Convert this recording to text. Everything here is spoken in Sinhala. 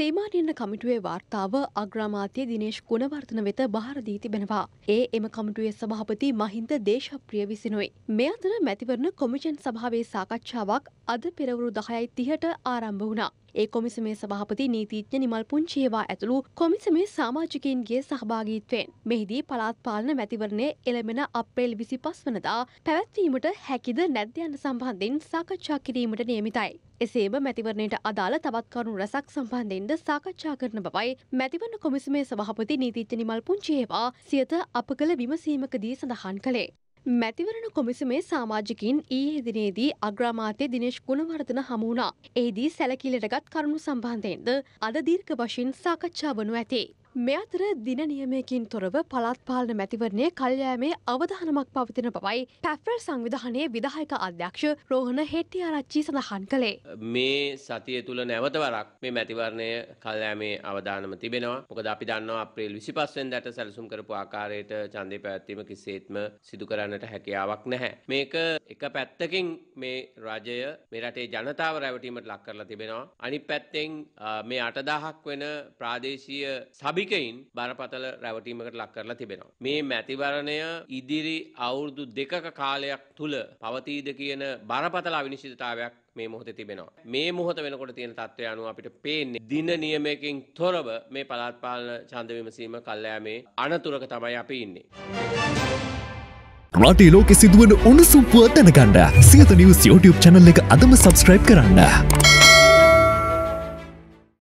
සීමානියන්න කමිටුවේ වාර්තාව අග්‍රාමාත්‍ය දිනේශ් ගුණවර්ධන වෙත භාරදී තිබෙනවා. ඒ එම කමිටුවේ සභාපති මහින්ද දේශප්‍රිය විසිනුයි. මේ අතර මැතිවරණ කොමිෂන් සභාවේ සාකච්ඡාවක් අද පෙරවරු දහයයි තිහට ආරම්භ වුණා. ඒ කොමිසමේ සභාපති නීතිඥ නිමල් පුංචිහිවා ඇතුළු කොමිසමේ සාමාජිකයන්ගේ සහභාගීත්වයෙන් මෙහිදී පළාත් පාලන මැතිවරණය එළමෙන අප්‍රේල් විසි පස් වනදා පැවැත්වීමට හැකිද නැද්‍යන්න සම්බන්ධෙන් සාකච්ඡා කිරීමට නියමිතයි. එසේම මැතිවරණයට අදාළ තවත් කරුණු රැසක් සම්බන්ධෙන්ද සාකච්ඡා කරන බවයි මැතිවරණ කොමිසමේ සභාපති නීතිච්ච නිමල් පුංචිහේවා සියත අප කළ විමසීමකදී සඳහන් කළේ. මැතිවරණ කොමිසමේ සාමාජිකින් ඊයේ දිනේදී අග්‍රාමාත්‍ය දිනේශ් ගුණවර්ධන හමුණා. එහිදී සැලකිල්ලටගත් කරුණු සම්බන්ධයෙන්ද අද දීර්ඝ වශයෙන් සාකච්ඡා වනු ඇතේ. මෙ අතර දින නියමයකින් තොරව පළත් පාලන මැතිවරණය කල්යෑමේ අවධානමක් පවතින බවයි පැෆල් සංවිධානයේ විදාහයක අධ්‍යක්ෂ රෝහණ හෙට්ටි ආරච්චි සඳහන් කළේ. මේ සතිය තුළ නැවතවරක් මේ මැතිවරණය කල්යෑමේ අවධානම තිබෙනවා මොකද අපි දන්නවා අප්‍රේල් විසිපස්වෙන් දැට සැලසුම් කරපු ආකාරයට චන්දය පැවැත්වීම කිසිේත්ම සිදු කරන්නට හැකියාවක් නැහැ. මේක එක පැත්තකින් මේ රජය මේ රටේ ජනතාව රැවටීමට ලක් කරලා තිබෙනවා. අනි පැත්තෙන් මේ අටදාහක් වෙන ප්‍රාදේශීය සබි අභිකයින් බරපතල රැවටීමකට ලක් කරලා තිබෙනවා. මේ මැතිවරණය ඉදිරි අවුරුදු දෙකක කාලයක් තුළ පවතීද කියන බරපතල අවිනිශ්චිතතාවයක් මේ මොහොතේ තිබෙනවා. මේ මොහොත වෙනකොට තියෙන තත්ත්වය අනුව අපිට පේන්නේ දින නියමයකින් තොරව මේ පළාත් පාලන ඡන්ද විමසීම කල්යාමේ අනතුරක තමයි අපි ඉන්නේ. රටේ ලෝකෙ සිදුවන උණුසුම් පුවත් දැනගන්න සියත නිවුස් YouTube channel එක අදම subscribe කරන්න.